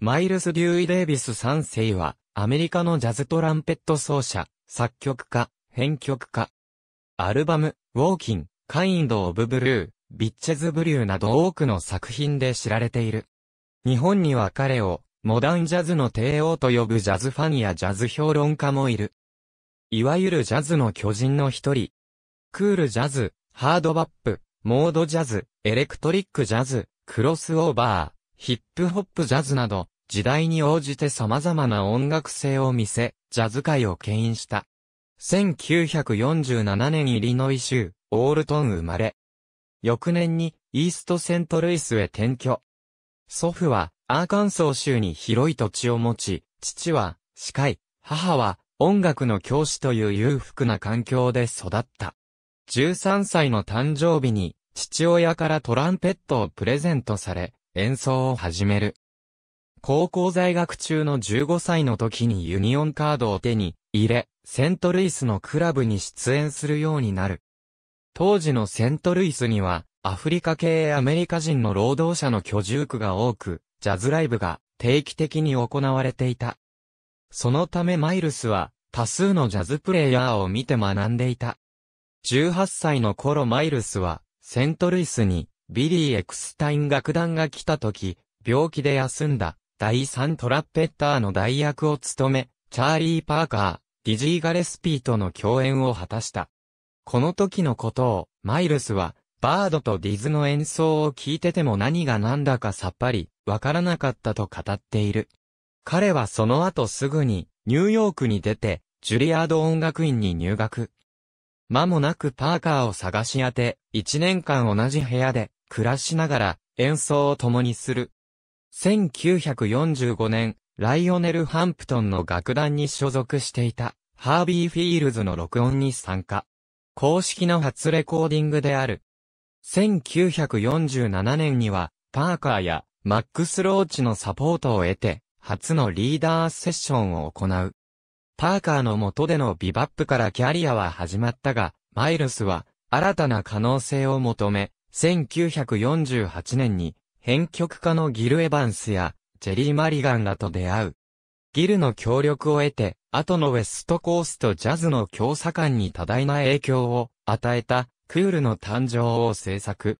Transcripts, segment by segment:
マイルス・デューイ・デイビス3世は、アメリカのジャズトランペット奏者、作曲家、編曲家。アルバム、ウォーキン、カインド・オブ・ブルー、ビッチェズ・ブリューなど多くの作品で知られている。日本には彼を、モダンジャズの帝王と呼ぶジャズファンやジャズ評論家もいる。いわゆるジャズの巨人の一人。クールジャズ、ハードバップ、モードジャズ、エレクトリックジャズ、クロスオーバー、ヒップホップジャズなど、時代に応じて様々な音楽性を見せ、ジャズ界を牽引した。1947年イリノイ州、オールトン生まれ。翌年に、イーストセントルイスへ転居。祖父は、アーカンソー州に広い土地を持ち、父は、司会、母は、音楽の教師という裕福な環境で育った。13歳の誕生日に、父親からトランペットをプレゼントされ、演奏を始める。高校在学中の15歳の時にユニオンカードを手に入れ、セントルイスのクラブに出演するようになる。当時のセントルイスには、アフリカ系アメリカ人の労働者の居住区が多く、ジャズライブが定期的に行われていた。そのためマイルスは、多数のジャズプレイヤーを見て学んでいた。18歳の頃マイルスは、セントルイスに、ビリー・エクスタイン楽団が来た時、病気で休んだ、第3トラッペッターの代役を務め、チャーリー・パーカー、ディジー・ガレスピーとの共演を果たした。この時のことを、マイルスは、バードとディズの演奏を聞いてても何が何だかさっぱり、わからなかったと語っている。彼はその後すぐに、ニューヨークに出て、ジュリアード音楽院に入学。間もなくパーカーを探し当て、1年間同じ部屋で、暮らしながら演奏を共にする。1945年、ライオネル・ハンプトンの楽団に所属していた、ハービー・フィールズの録音に参加。公式の初レコーディングである。1947年には、パーカーやマックス・ローチのサポートを得て、初のリーダーセッションを行う。パーカーの元でのビバップからキャリアは始まったが、マイルスは新たな可能性を求め、1948年に編曲家のギル・エヴァンスやジェリー・マリガンらと出会う。ギルの協力を得て、後のウェストコースとジャズの強作感に多大な影響を与えたクールの誕生を制作。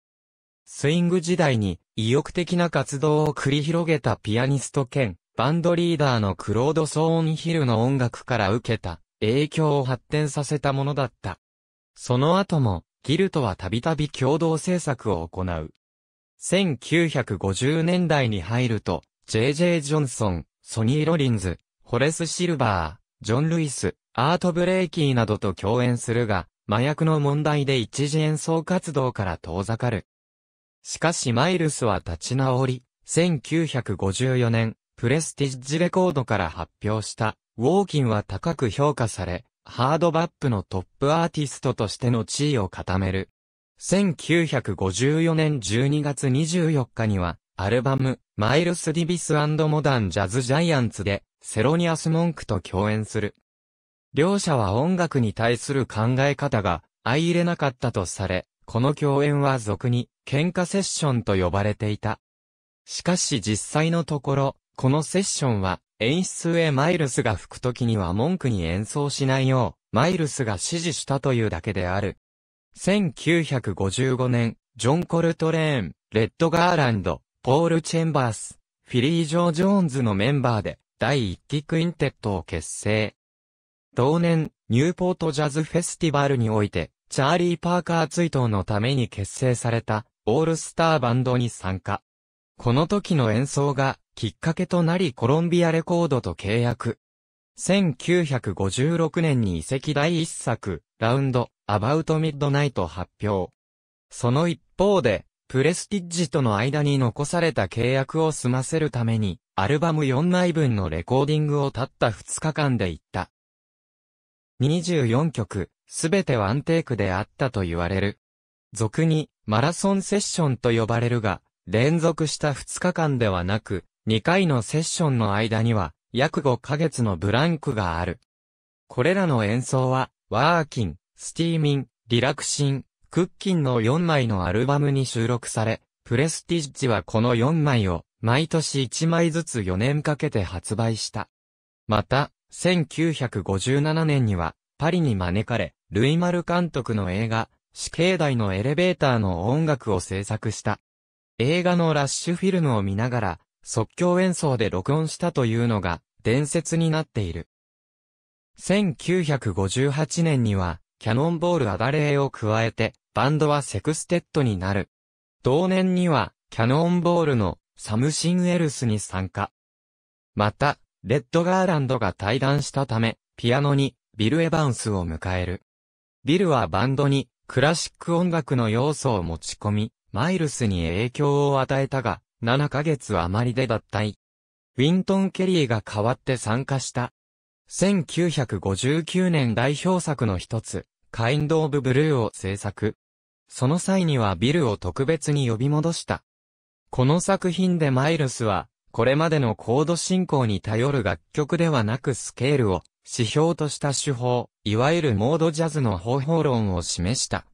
スイング時代に意欲的な活動を繰り広げたピアニスト兼バンドリーダーのクロード・ソーンヒルの音楽から受けた影響を発展させたものだった。その後もギルとはたびたび共同制作を行う。1950年代に入ると、J.J. ジョンソン、ソニー・ロリンズ、ホレス・シルバー、ジョン・ルイス、アート・ブレイキーなどと共演するが、麻薬の問題で一時演奏活動から遠ざかる。しかしマイルスは立ち直り、1954年、プレスティッジレコードから発表した、ウォーキンは高く評価され、ハードバップのトップアーティストとしての地位を固める。1954年12月24日には、アルバム、マイルス・ディビスモダン・ジャズ・ジャイアンツで、セロニアス・モンクと共演する。両者は音楽に対する考え方が相入れなかったとされ、この共演は俗に喧嘩セッションと呼ばれていた。しかし実際のところ、このセッションは演出へマイルスが吹くときには文句に演奏しないよう、マイルスが指示したというだけである。1955年、ジョン・コルトレーン、レッド・ガーランド、ポール・チェンバース、フィリー・ジョー・ジョーンズのメンバーで、第1期クインテットを結成。同年、ニューポート・ジャズ・フェスティバルにおいて、チャーリー・パーカー追悼のために結成された、オールスターバンドに参加。この時の演奏がきっかけとなりコロンビアレコードと契約。1956年に遺跡第一作、ラウンド、アバウトミッドナイト発表。その一方で、プレスティッジとの間に残された契約を済ませるために、アルバム4枚分のレコーディングをたった2日間で行った。24曲、すべてワンテイクであったと言われる。俗に、マラソンセッションと呼ばれるが、連続した2日間ではなく、2回のセッションの間には、約5ヶ月のブランクがある。これらの演奏は、ワーキン、スティーミン、リラクシン、クッキンの4枚のアルバムに収録され、プレスティッジはこの4枚を、毎年1枚ずつ4年かけて発売した。また、1957年には、パリに招かれ、ルイマル監督の映画、死刑台のエレベーターの音楽を制作した。映画のラッシュフィルムを見ながら、即興演奏で録音したというのが、伝説になっている。1958年には、キャノンボールアダレーを加えて、バンドはセクステッドになる。同年には、キャノンボールのサムシンエルスに参加。また、レッド・ガーランドが対談したため、ピアノにビル・エヴァンスを迎える。ビルはバンドにクラシック音楽の要素を持ち込み、マイルスに影響を与えたが、7ヶ月余りで脱退。ウィントン・ケリーが代わって参加した。1959年代表作の一つ、カインド・オブ・ブルーを制作。その際にはビルを特別に呼び戻した。この作品でマイルスは、これまでのコード進行に頼る楽曲ではなくスケールを指標とした手法、いわゆるモードジャズの方法論を示した。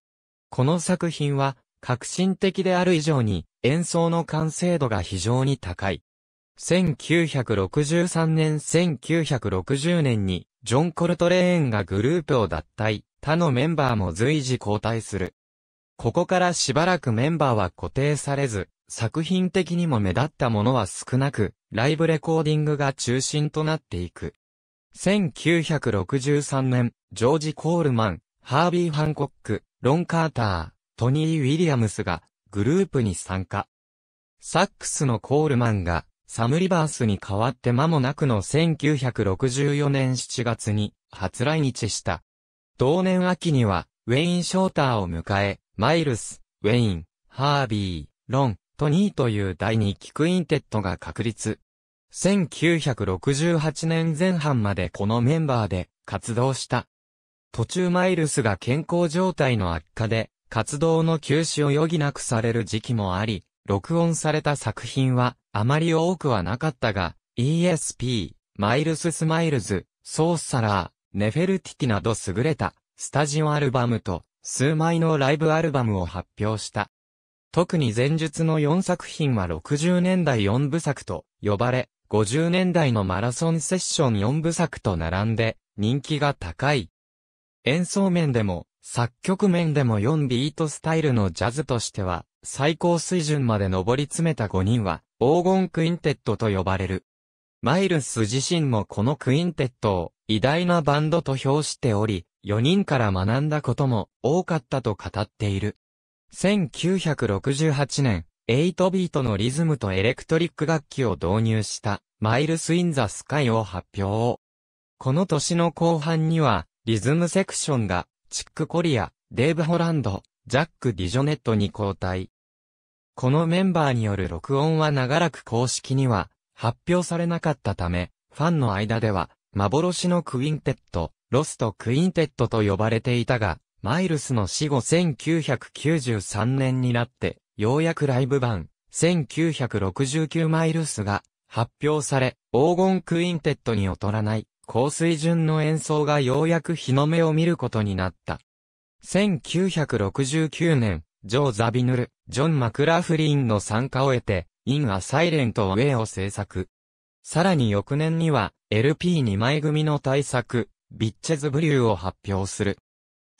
この作品は革新的である以上に演奏の完成度が非常に高い。1963年1960年にジョン・コルトレーンがグループを脱退、他のメンバーも随時交代する。ここからしばらくメンバーは固定されず、作品的にも目立ったものは少なく、ライブレコーディングが中心となっていく。1963年、ジョージ・コールマン、ハービー・ハンコック、ロン・カーター、トニー・ウィリアムスがグループに参加。サックスのコールマンがサム・リバースに代わって間もなくの1964年7月に初来日した。同年秋にはウェイン・ショーターを迎え、マイルス、ウェイン、ハービー、ロン、トニーという第2期クインテットが確立。1968年前半までこのメンバーで活動した。途中マイルスが健康状態の悪化で活動の休止を余儀なくされる時期もあり、録音された作品はあまり多くはなかったが、ESP、マイルス・スマイルズ、ソーサラー、ネフェルティティなど優れたスタジオアルバムと数枚のライブアルバムを発表した。特に前述の4作品は60年代4部作と呼ばれ、50年代のマラソンセッション4部作と並んで人気が高い。演奏面でも作曲面でも4ビートスタイルのジャズとしては、最高水準まで上り詰めた5人は、黄金クインテットと呼ばれる。マイルス自身もこのクインテットを、偉大なバンドと評しており、4人から学んだことも多かったと語っている。1968年、8ビートのリズムとエレクトリック楽器を導入した、マイルス・イン・ザ・スカイを発表。この年の後半には、リズムセクションがチック・コリア、デーブ・ホランド、ジャック・ディジョネットに交代。このメンバーによる録音は長らく公式には発表されなかったため、ファンの間では幻のクインテット、ロスト・クインテットと呼ばれていたが、マイルスの死後1993年になって、ようやくライブ版、1969マイルスが発表され、黄金クインテットに劣らない高水準の演奏がようやく日の目を見ることになった。1969年、ジョー・ザビヌル、ジョン・マクラフリンの参加を得て、イン・ア・サイレント・ウェイを制作。さらに翌年には、LP2 枚組の大作、ビッチェズ・ブリューを発表する。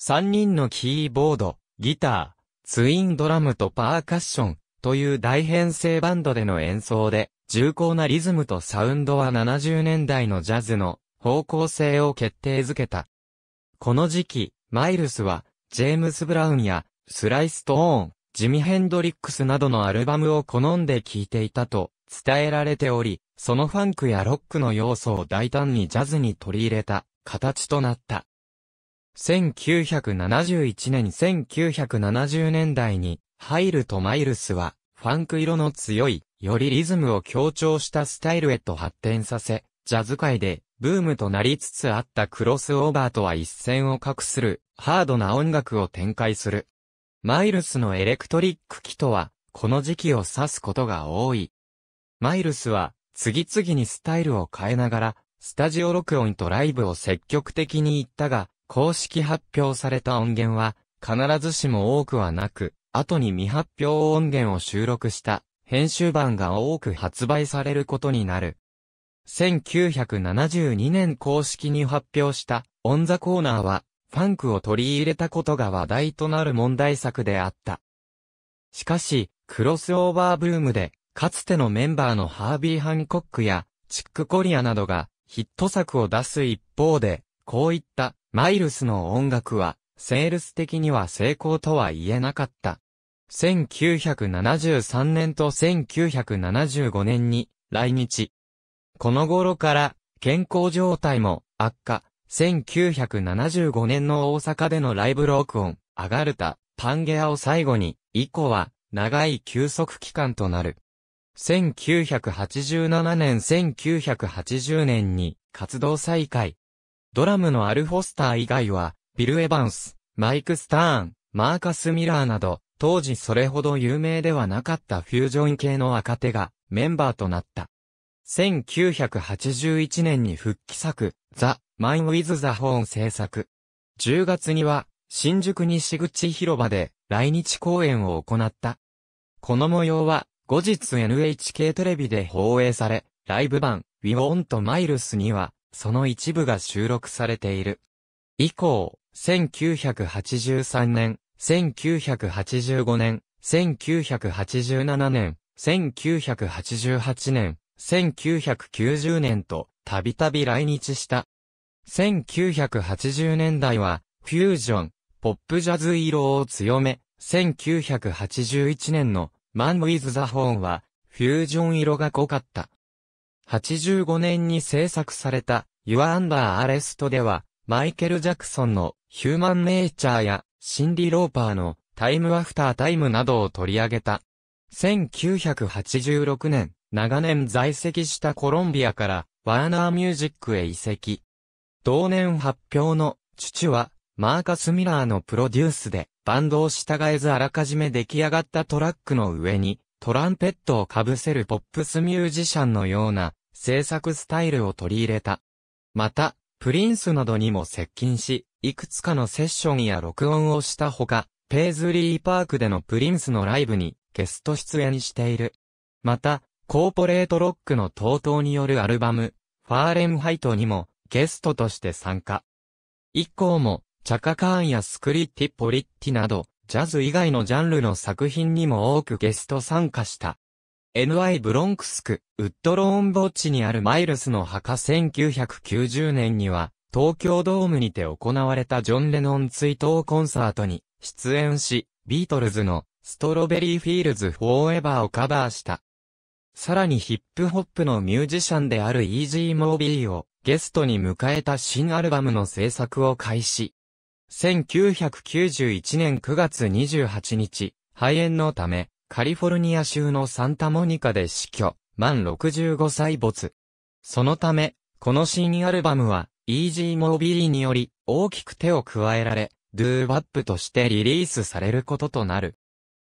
3人のキーボード、ギター、ツインドラムとパーカッションという大編成バンドでの演奏で、重厚なリズムとサウンドは70年代のジャズの方向性を決定づけた。この時期、マイルスは、ジェームス・ブラウンや、スライストーン、ジミ・ヘンドリックスなどのアルバムを好んで聴いていたと伝えられており、そのファンクやロックの要素を大胆にジャズに取り入れた形となった。1971年1970年代に入るとマイルスはファンク色の強い、よりリズムを強調したスタイルへと発展させ、ジャズ界でブームとなりつつあったクロスオーバーとは一線を画する、ハードな音楽を展開する。マイルスのエレクトリック機とは、この時期を指すことが多い。マイルスは、次々にスタイルを変えながら、スタジオ録音とライブを積極的に行ったが、公式発表された音源は、必ずしも多くはなく、後に未発表音源を収録した、編集版が多く発売されることになる。1972年公式に発表した、オンザコーナーは、ファンクを取り入れたことが話題となる問題作であった。しかし、クロスオーバーブームで、かつてのメンバーのハービー・ハンコックや、チック・コリアなどが、ヒット作を出す一方で、こういった、マイルスの音楽は、セールス的には成功とは言えなかった。1973年と1975年に来日。この頃から健康状態も悪化。1975年の大阪でのライブ録音、アガルタ、パンゲアを最後に、以降は長い休息期間となる。1987年1980年に活動再開。ドラムのアルフォスター以外は、ビル・エヴァンス、マイク・スターン、マーカス・ミラーなど、当時それほど有名ではなかったフュージョン系の若手がメンバーとなった。1981年に復帰作、ザ・マン・ウィズ・ザ・ホーン制作。10月には、新宿西口広場で来日公演を行った。この模様は、後日 NHK テレビで放映され、ライブ版、We Want Miles には、その一部が収録されている。以降、1983年、1985年、1987年、1988年、1990年とたびたび来日した。1980年代は、フュージョン、ポップジャズ色を強め、1981年のマン・ウィズ・ザ・ホーンは、フュージョン色が濃かった。85年に制作された、Your Under Arrest では、マイケル・ジャクソンのヒューマン・ネイチャーや、シンディ・ローパーのタイム・アフター・タイムなどを取り上げた。1986年、長年在籍したコロンビアからワーナーミュージックへ移籍。同年発表の父はマーカス・ミラーのプロデュースでバンドを従えずあらかじめ出来上がったトラックの上にトランペットを被せるポップスミュージシャンのような制作スタイルを取り入れた。また、プリンスなどにも接近し、いくつかのセッションや録音をしたほか、ペイズリーパークでのプリンスのライブにゲスト出演している。また、コーポレートロックの登騰によるアルバム、ファーレンハイトにもゲストとして参加。以降も、チャカカーンやスクリッティ・ポリッティなど、ジャズ以外のジャンルの作品にも多くゲスト参加した。NY ブロンクスク、ウッドローン墓地にあるマイルスの墓1990年には、東京ドームにて行われたジョン・レノン追悼コンサートに出演し、ビートルズのストロベリーフィールズ・フォーエバーをカバーした。さらにヒップホップのミュージシャンであるイージー・モービーをゲストに迎えた新アルバムの制作を開始。1991年9月28日、肺炎のため、カリフォルニア州のサンタモニカで死去、満65歳没。そのため、この新アルバムは、イージー・モービリーにより、大きく手を加えられ、ドゥーバップとしてリリースされることとなる。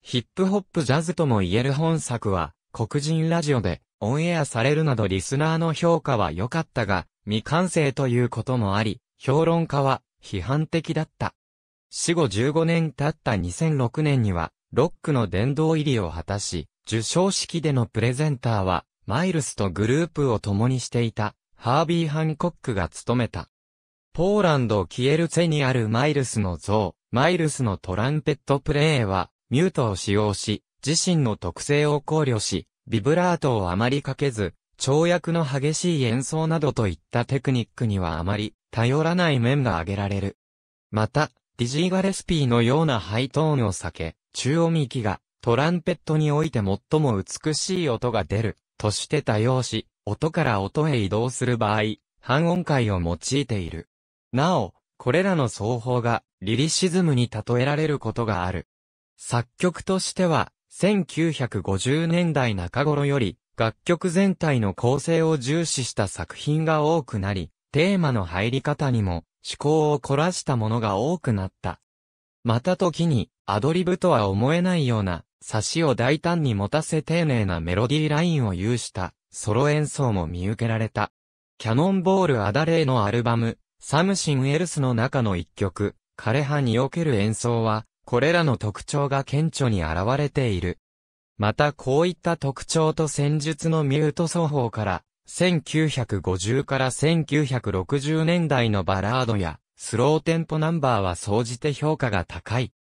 ヒップホップジャズとも言える本作は、黒人ラジオでオンエアされるなどリスナーの評価は良かったが、未完成ということもあり、評論家は批判的だった。死後15年経った2006年には、ロックの殿堂入りを果たし、受賞式でのプレゼンターは、マイルスとグループを共にしていた、ハービー・ハンコックが務めた。ポーランド・キエルツェにあるマイルスの像、マイルスのトランペットプレイは、ミュートを使用し、自身の特性を考慮し、ビブラートをあまりかけず、跳躍の激しい演奏などといったテクニックにはあまり頼らない面が挙げられる。また、ディジー・ガレスピーのようなハイトーンを避け、中音域がトランペットにおいて最も美しい音が出るとして多用し、音から音へ移動する場合、半音階を用いている。なお、これらの奏法がリリシズムに例えられることがある。作曲としては、1950年代中頃より、楽曲全体の構成を重視した作品が多くなり、テーマの入り方にも、思考を凝らしたものが多くなった。また時に、アドリブとは思えないような、差しを大胆に持たせ丁寧なメロディーラインを有した、ソロ演奏も見受けられた。キャノンボール・アダレーのアルバム、サムシン・エルスの中の一曲、枯葉における演奏は、これらの特徴が顕著に現れている。またこういった特徴と戦術のミュート奏法から、1950から1960年代のバラードや、スローテンポナンバーは総じて評価が高い。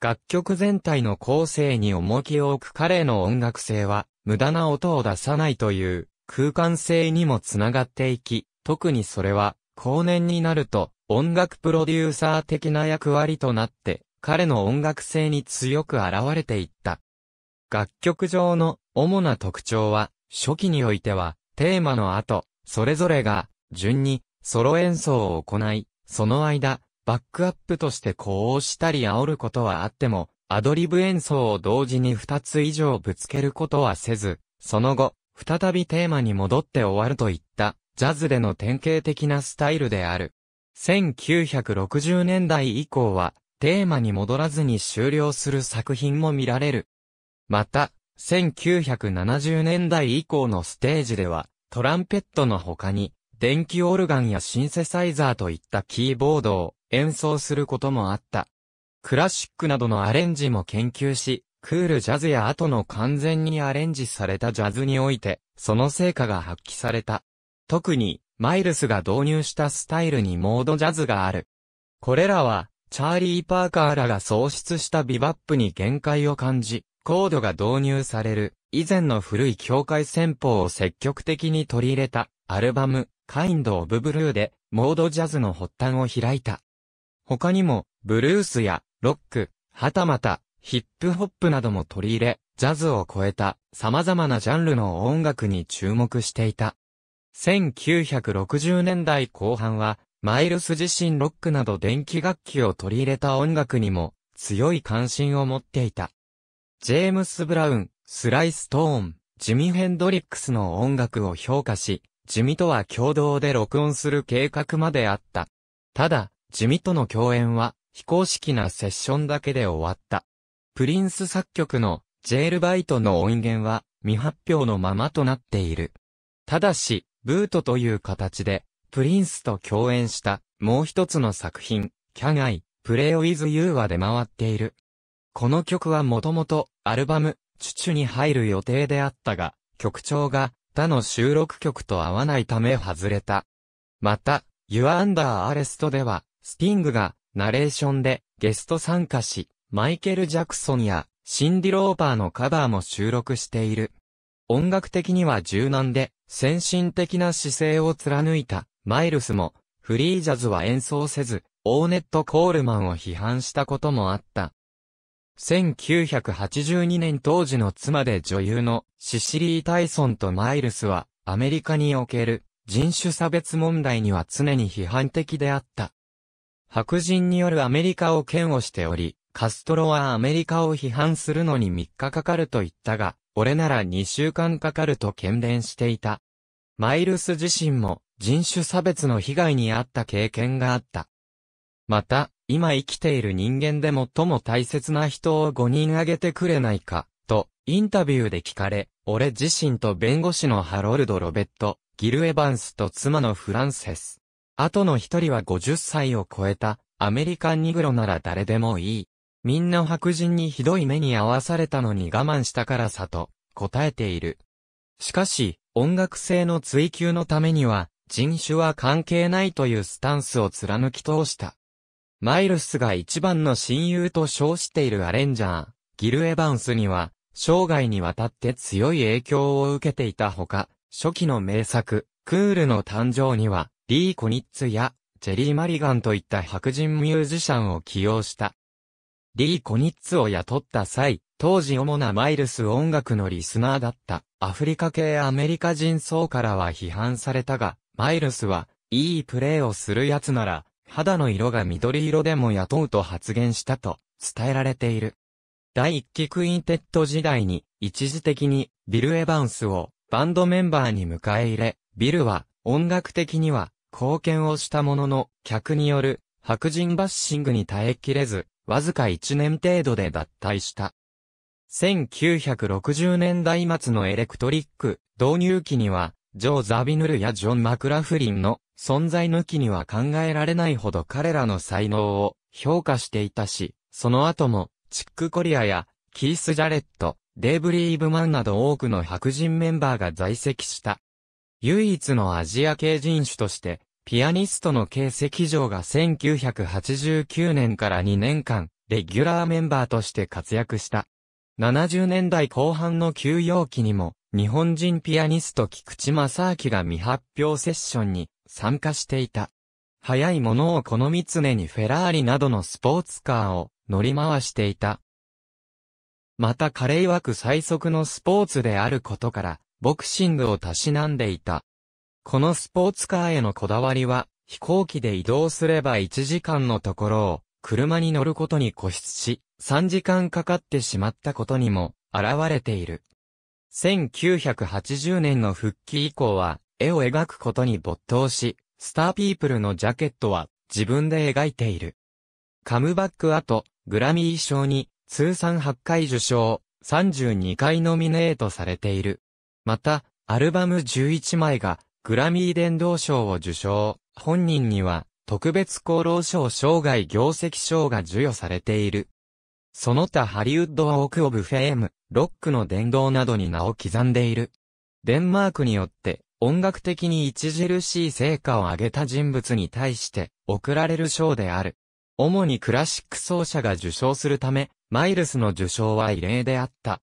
楽曲全体の構成に重きを置く彼の音楽性は、無駄な音を出さないという空間性にもつながっていき、特にそれは、後年になると、音楽プロデューサー的な役割となって、彼の音楽性に強く現れていった。楽曲上の主な特徴は、初期においては、テーマの後、それぞれが、順に、ソロ演奏を行い、その間、バックアップとして呼応したり煽ることはあっても、アドリブ演奏を同時に2つ以上ぶつけることはせず、その後、再びテーマに戻って終わるといった、ジャズでの典型的なスタイルである。1960年代以降は、テーマに戻らずに終了する作品も見られる。また、1970年代以降のステージでは、トランペットの他に、電気オルガンやシンセサイザーといったキーボードを演奏することもあった。クラシックなどのアレンジも研究し、クールジャズや後の完全にアレンジされたジャズにおいて、その成果が発揮された。特に、マイルスが導入したスタイルにモードジャズがある。これらは、チャーリー・パーカーらが創出したビバップに限界を感じ、コードが導入される、以前の古い境界戦法を積極的に取り入れた、アルバム、カインド・オブ・ブルーで、モードジャズの発端を開いた。他にも、ブルースや、ロック、はたまた、ヒップホップなども取り入れ、ジャズを超えた様々なジャンルの音楽に注目していた。1960年代後半はマイルス自身ロックなど電気楽器を取り入れた音楽にも強い関心を持っていた。ジェームス・ブラウン、スライス・トーン、ジミ・ヘンドリックスの音楽を評価し、ジミとは共同で録音する計画まであった。ただ、ジミとの共演は非公式なセッションだけで終わった。プリンス作曲のジェールバイトの音源は未発表のままとなっている。ただし、ブートという形でプリンスと共演したもう一つの作品、キャ n I p l イ y With は出回っている。この曲はもともとアルバム、チュチュに入る予定であったが、曲調が他の収録曲と合わないため外れた。また、You Under a r e s t では、スティングがナレーションでゲスト参加し、マイケル・ジャクソンやシンディ・ローパーのカバーも収録している。音楽的には柔軟で、先進的な姿勢を貫いたマイルスも、フリージャズは演奏せず、オーネット・コールマンを批判したこともあった。1982年当時の妻で女優のシシリー・タイソンとマイルスは、アメリカにおける人種差別問題には常に批判的であった。白人によるアメリカを嫌悪しており、カストロはアメリカを批判するのに3日かかると言ったが、俺なら2週間かかると懸念していた。マイルス自身も、人種差別の被害に遭った経験があった。また、今生きている人間で最も大切な人を5人挙げてくれないか、と、インタビューで聞かれ、俺自身と弁護士のハロルド・ロベット、ギル・エヴァンスと妻のフランセス。あとの一人は50歳を超えた、アメリカンニグロなら誰でもいい。みんな白人にひどい目に遭わされたのに我慢したからさと、答えている。しかし、音楽性の追求のためには、人種は関係ないというスタンスを貫き通した。マイルスが一番の親友と称しているアレンジャー、ギル・エヴァンスには、生涯にわたって強い影響を受けていたほか、初期の名作、クールの誕生には、リー・コニッツや、ジェリー・マリガンといった白人ミュージシャンを起用した。リー・コニッツを雇った際、当時主なマイルス音楽のリスナーだったアフリカ系アメリカ人層からは批判されたが、マイルスは、いいプレーをする奴なら、肌の色が緑色でも雇うと発言したと伝えられている。第1期クインテッド時代に一時的にビル・エヴァンスをバンドメンバーに迎え入れ、ビルは音楽的には貢献をしたものの客による白人バッシングに耐えきれず、わずか1年程度で脱退した。1960年代末のエレクトリック導入期にはジョー・ザビヌルやジョン・マクラフリンの存在抜きには考えられないほど彼らの才能を評価していたし、その後も、チック・コリアや、キース・ジャレット、デイブ・リーブマンなど多くの白人メンバーが在籍した。唯一のアジア系人種として、ピアニストの形跡上が1989年から2年間、レギュラーメンバーとして活躍した。70年代後半の休養期にも、日本人ピアニスト菊池正明が未発表セッションに参加していた。早いものを好み常にフェラーリなどのスポーツカーを乗り回していた。また彼曰く最速のスポーツであることから、ボクシングをたしなんでいた。このスポーツカーへのこだわりは、飛行機で移動すれば1時間のところを、車に乗ることに固執し、3時間かかってしまったことにも、現れている。1980年の復帰以降は、絵を描くことに没頭し、スターピープルのジャケットは自分で描いている。カムバック後、グラミー賞に通算8回受賞、32回ノミネートされている。また、アルバム11枚がグラミー伝道賞を受賞。本人には特別功労賞生涯業績賞が授与されている。その他ハリウッドはオク・オブ・フェーム、ロックの殿堂などに名を刻んでいる。デンマークによって音楽的に著しい成果を上げた人物に対して贈られる賞である。主にクラシック奏者が受賞するため、マイルスの受賞は異例であった。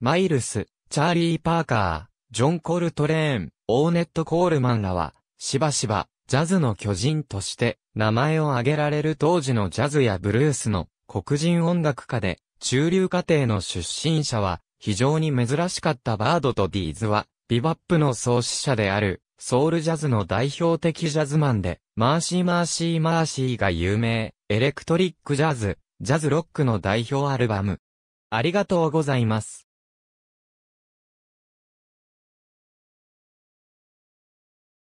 マイルス、チャーリー・パーカー、ジョン・コルトレーン、オーネット・コールマンらは、しばしば、ジャズの巨人として名前を挙げられる当時のジャズやブルースの黒人音楽家で、中流家庭の出身者は非常に珍しかったバードとディーズは、ビバップの創始者である、ソウルジャズの代表的ジャズマンで、マーシーマーシーマーシーが有名、エレクトリックジャズ、ジャズロックの代表アルバム。ありがとうございます。